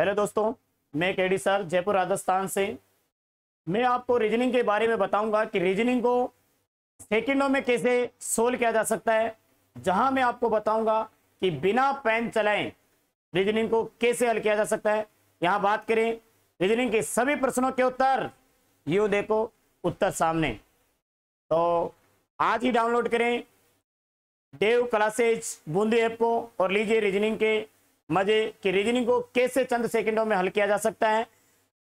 hello दोस्तों मैं KD sir Jaipur Rajasthan से मैं आपको रीजनिंग के बारे में बताऊंगा कि रीजनिंग को सेकंडों में कैसे सोल्व किया जा सकता है जहां मैं आपको बताऊंगा कि बिना पेन चलाएं रीजनिंग को कैसे हल किया जा सकता है यहां बात करें रीजनिंग के सभी प्रश्नों के उत्तर यू देखो उत्तर सामने तो आज ही डाउनलोड करें देव क्लासेज बूंदी ऐप को और लीजिए रीजनिंग के मजे की रीजनिंग को कैसे चंद सेकंडों में हल किया जा सकता है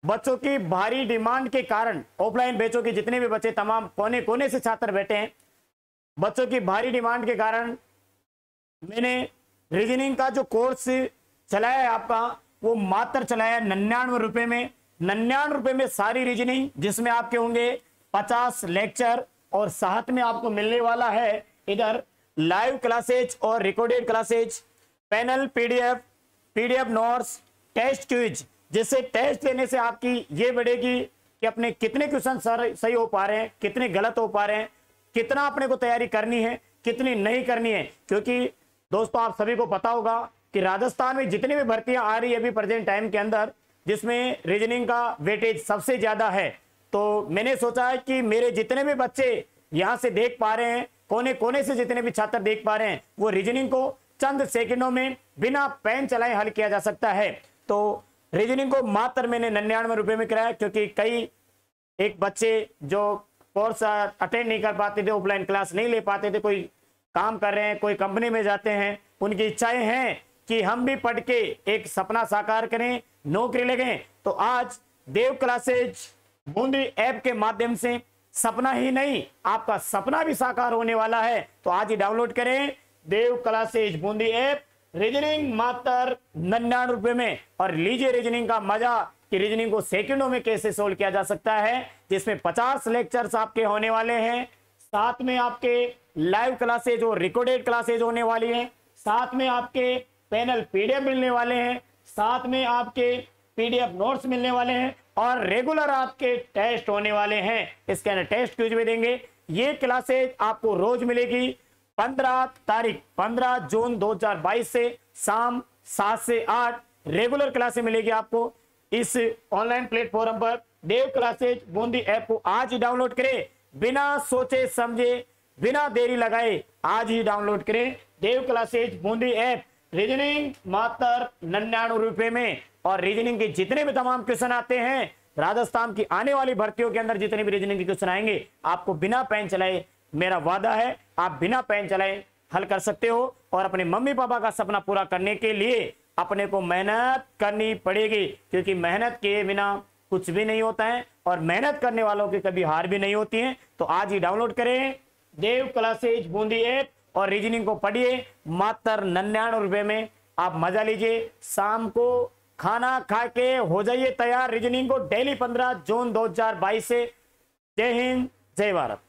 बच्चों की भारी डिमांड के कारण ऑफलाइन बैचों के जितने भी बच्चे तमाम कोने कोने से छात्र बैठे हैं बच्चों की भारी डिमांड के कारण मैंने रीजनिंग का जो कोर्स चलाया है आपका वो मात्र चलाया है नन्यानवे रुपए में नन्यानवे रुपए में सारी रीजनिंग जिसमें आपके होंगे पचास लेक्चर और साथ में आपको मिलने वाला है इधर लाइव क्लासेज और recorded classes panel PDF PDF notes test quiz जिससे टेस्ट देने से आपकी ये बढ़ेगी कि अपने कितने क्वेश्चन सही हो पा रहे हैं कितने गलत हो पा रहे हैं कितना अपने को तैयारी करनी है कितनी नहीं करनी है क्योंकि दोस्तों आप सभी को पता होगा कि राजस्थान में जितनी भी भर्तियां आ रही है अभी प्रेजेंट टाइम के अंदर जिसमें रीजनिंग का वेटेज सबसे ज्यादा है तो मैंने सोचा है कि मेरे जितने भी बच्चे यहाँ से देख पा रहे हैं कोने कोने से जितने भी छात्र देख पा रहे हैं वो रीजनिंग को चंद सेकंडों में बिना पेन चलाए हल किया जा सकता है तो रीजनिंग को मात्र मैंने निन्यानवे रुपए में कराया क्योंकि कई एक बच्चे जो कोर्स अटेंड नहीं कर पाते थे ऑफलाइन क्लास नहीं ले पाते थे कोई काम कर रहे हैं कोई कंपनी में जाते हैं उनकी इच्छाएं हैं कि हम भी पढ़ के एक सपना साकार करें नौकरी लगे तो आज देव क्लासेज बूंदी ऐप के माध्यम से सपना ही नहीं आपका सपना भी साकार होने वाला है तो आज ही डाउनलोड करें देव कला सेज बूंदी ऐप रीजनिंग मात्र नन्यान रुपए में और लीजिए रीजनिंग का मजा कि रीजनिंग को सेकंडों में कैसे सोल्व किया जा सकता है जिसमें पचास लेक्चर्स आपके होने वाले हैं साथ में आपके लाइव क्लासेज और रिकॉर्डेड क्लासेज होने वाली है साथ में आपके पैनल पीडीएफ मिलने वाले हैं साथ में आपके पीडीएफ नोट्स मिलने वाले हैं और रेगुलर आपके टेस्ट होने वाले हैं इसके अंदर टेस्ट क्यूज भी देंगे ये क्लासेज आपको रोज मिलेगी पंद्रह तारीख पंद्रह जून 2022 से शाम सात से आठ रेगुलर क्लासे मिलेगी आपको इस ऑनलाइन प्लेटफॉर्म पर देव क्लासेज बूंदी ऐप को आज ही डाउनलोड करें बिना सोचे समझे बिना देरी लगाए आज ही डाउनलोड करें Dev classes Bundi app reasoning मात्र नन्यानवे रुपए में और रीजनिंग के जितने भी तमाम क्वेश्चन आते हैं राजस्थान की आने वाली भर्तियों के अंदर जितने भी रीजनिंग के क्वेश्चन आएंगे आपको बिना पेन चलाए मेरा वादा है आप बिना पेन चलाए हल कर सकते हो और अपने मम्मी पापा का सपना पूरा करने के लिए अपने को मेहनत करनी पड़ेगी क्योंकि मेहनत के बिना कुछ भी नहीं होता है और मेहनत करने वालों की कभी हार भी नहीं होती है तो आज ही डाउनलोड करें देव क्लासेज बूंदी ऐप और रीजनिंग को पढ़िए मात्र नन्यानवे रुपये में आप मजा लीजिए शाम को खाना खा के हो जाइए तैयार रीजनिंग को डेली पंद्रह जून 2022 से जय हिंद जय भारत